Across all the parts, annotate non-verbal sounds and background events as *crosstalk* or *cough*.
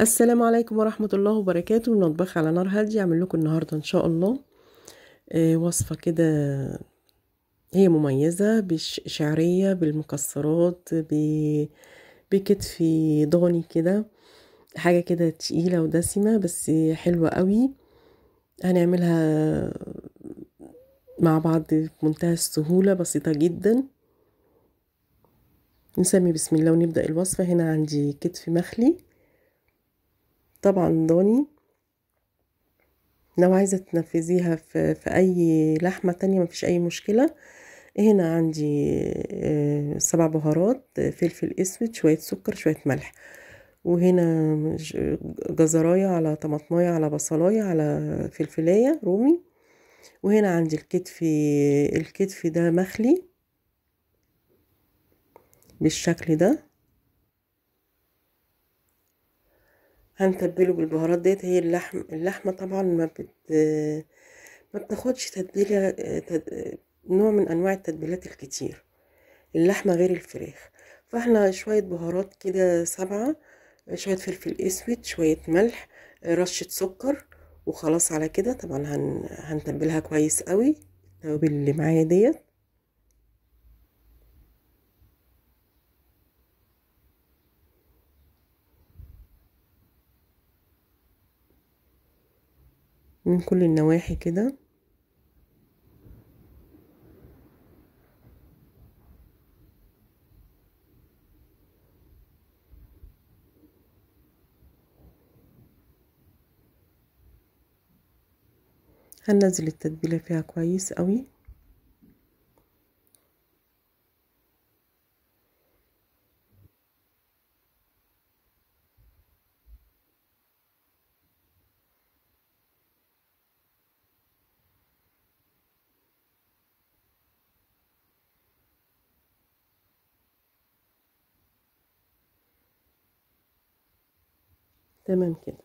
السلام عليكم ورحمة الله وبركاته المطبخ على نار هادي أعمل لكم النهاردة إن شاء الله آه، وصفة كده هي مميزة بشعرية بالمكسرات بكتف ضاني كده حاجة كده تقيلة ودسمة بس حلوة قوي هنعملها مع بعض بمنتهى السهولة بسيطة جدا نسمي بسم الله ونبدأ الوصفة هنا عندي كتف مخلي طبعا ضاني لو عايزة تنفذيها في, في أي لحمة تانية مفيش أي مشكلة هنا عندي آه، سبع بهارات فلفل أسود شوية سكر شوية ملح وهنا جزراية على طماطماية على بصلاية على فلفلاية رومي وهنا عندي الكتف الكتف ده مخلي بالشكل ده هنتبله بالبهارات ديت هي اللحم اللحمه طبعا ما بت *hesitation* ما بتاخدش تتبيله تد... *hesitation* نوع من انواع التتبيلات الكتير اللحمه غير الفراخ فاحنا شويه بهارات كده سبعه شويه فلفل اسود شويه ملح رشه سكر وخلاص على كده طبعا هن... هنتبلها كويس قوي التوابل اللي معايا ديت من كل النواحي كده هننزل التتبيله فيها كويس قوي تمام كده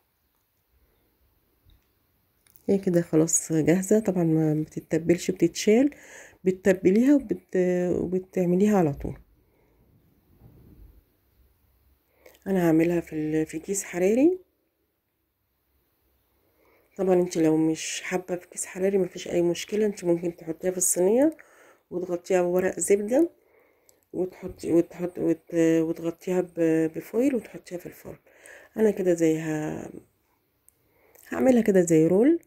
هي كده خلاص جاهزة طبعا ما بتتبلش بتتشال بتتبليها وبت... وبتعمليها على طول انا هعملها في ال... في كيس حراري طبعا انت لو مش حابه في كيس حراري مفيش اي مشكله انت ممكن تحطيها في الصينيه وتغطيها بورق زبده وتحطي وتحط وت... وتغطيها ب... بفويل وتحطيها في الفرن انا كده زي ها هعملها كده زي رول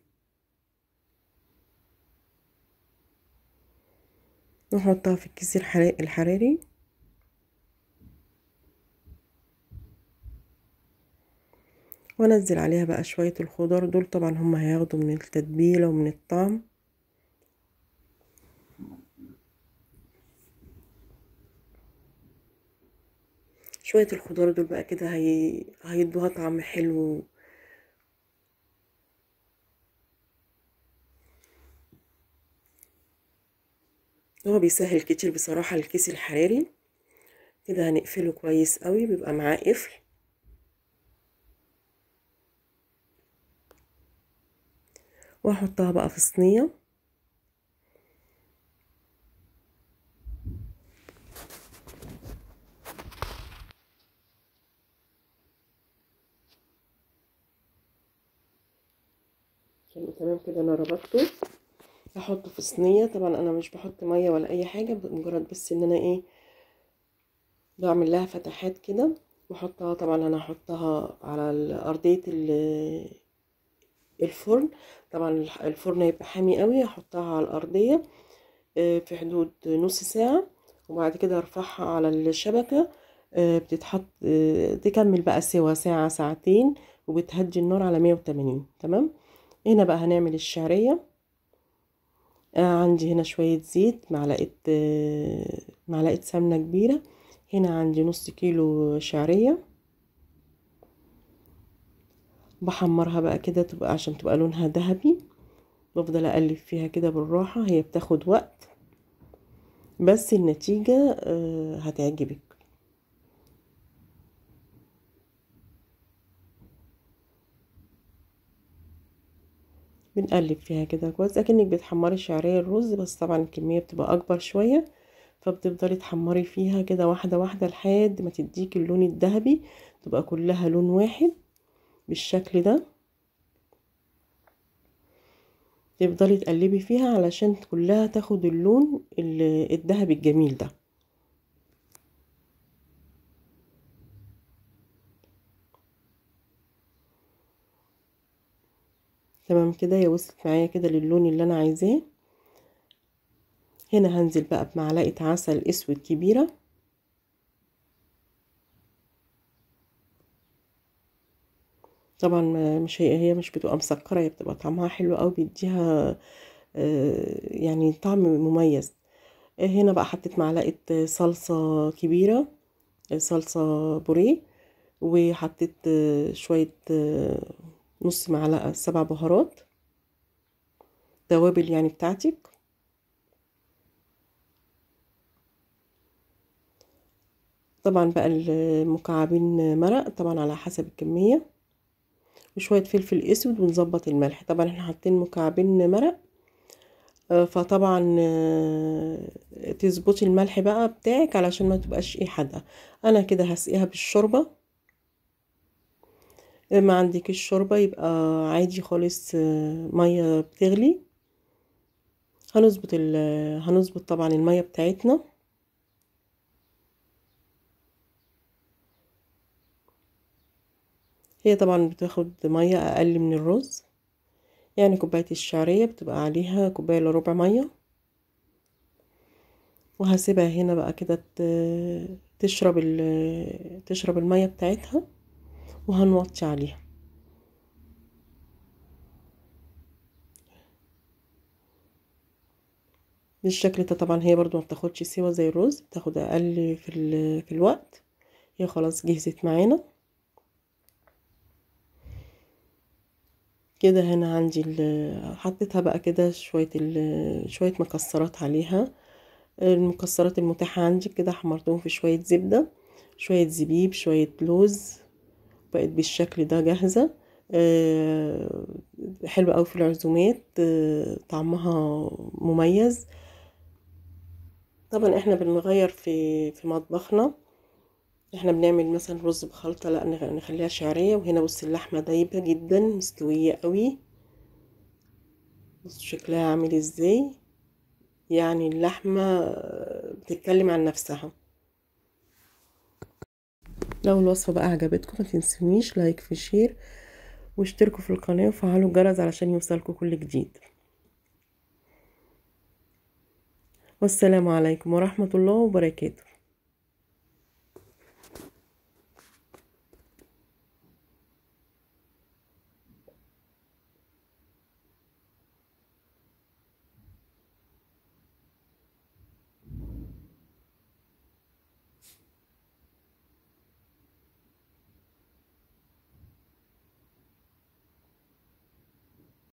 نحطها في الكيس الحراري وانزل عليها بقى شوية الخضار دول طبعا هم هياخدوا من التتبيلة ومن الطعم شوية الخضار دول بقى كده هي... هيدوها طعم حلو هو بيسهل كتير بصراحة الكيس الحراري كده هنقفله كويس قوي بيبقى معاه قفل واحطها بقى في صينيه يعني تمام كده انا ربطته هحطه في صينيه طبعا انا مش بحط ميه ولا اي حاجه مجرد بس ان انا ايه بعمل لها فتحات كده واحطها طبعا انا هحطها على ارضيه الفرن طبعا الفرن هيبقى حامي قوي هحطها على الارضيه آه، في حدود نص ساعه وبعد كده ارفعها على الشبكه آه، بتتحط آه، تكمل بقى سوا ساعه ساعتين وبتهدي النار على 180 تمام هنا بقى هنعمل الشعرية آه عندي هنا شوية زيت معلقة آه معلقة سمنة كبيرة هنا عندي نص كيلو شعرية بحمرها بقى كده تبقى عشان تبقى لونها ذهبي بفضل اقلب فيها كده بالراحة هي بتاخد وقت بس النتيجة آه هتعجبك بنقلب فيها كده كويس اكنك بتحمري شعريه الرز بس طبعا الكميه بتبقى اكبر شويه فبتفضلي تحمري فيها كده واحده واحده لحد ما تديكي اللون الذهبي تبقى كلها لون واحد بالشكل ده تفضلي تقلبي فيها علشان كلها تاخد اللون الذهبي الجميل ده تمام كده هي وصلت معايا كده للون اللي انا عايزاه هنا هنزل بقى بمعلقه عسل اسود كبيره طبعا مش هي هي مش بتبقى مسكره هي بتبقى طعمها حلو قوي بيديها آه، يعني طعم مميز هنا بقى حطيت معلقه صلصه كبيره صلصه بوريه وحطيت آه، شويه آه، نص معلقة سبع بهارات توابل يعني بتاعتك طبعا بقى المكعبين مرق طبعا على حسب الكمية وشوية فلفل اسود ونظبط الملح طبعا احنا حاطين مكعبين مرق آه، فطبعا آه، تظبطي الملح بقى بتاعك علشان ما تبقاش ايه حادقه انا كده هسقيها بالشوربه ما عندك الشوربة يبقى عادي خالص آه، مية بتغلي هنظبط هنظبط طبعا المية بتاعتنا هي طبعا بتاخد مية اقل من الرز يعني كوباية الشعرية بتبقى عليها كوباية لربع ربع مية وهسيبها هنا بقى كده تشرب تشرب المية بتاعتها وهنوطي عليها بالشكل ده طبعا هي برضو ما بتاخدش سوا زي الرز بتاخد اقل في, في الوقت هي خلاص جهزت معانا كده هنا عندي حطيتها بقى كده شوية شوية مكسرات عليها المكسرات المتاحة عندي كده حمرتهم في شوية زبدة شوية زبيب شوية لوز بقت بالشكل ده جاهزة آه، حلوة أوي في العزومات آه، طعمها مميز طبعا احنا بنغير في في مطبخنا احنا بنعمل مثلا رز بخلطة لا نخليها شعرية وهنا بص اللحمة دايبة جدا مستوية قوي بص شكلها عامل ازاي يعني اللحمة بتتكلم عن نفسها لو الوصفة بقى عجبتكم ما تنسونيش لايك في شير واشتركوا في القناة وفعلوا الجرس علشان يوصلكم كل جديد والسلام عليكم ورحمة الله وبركاته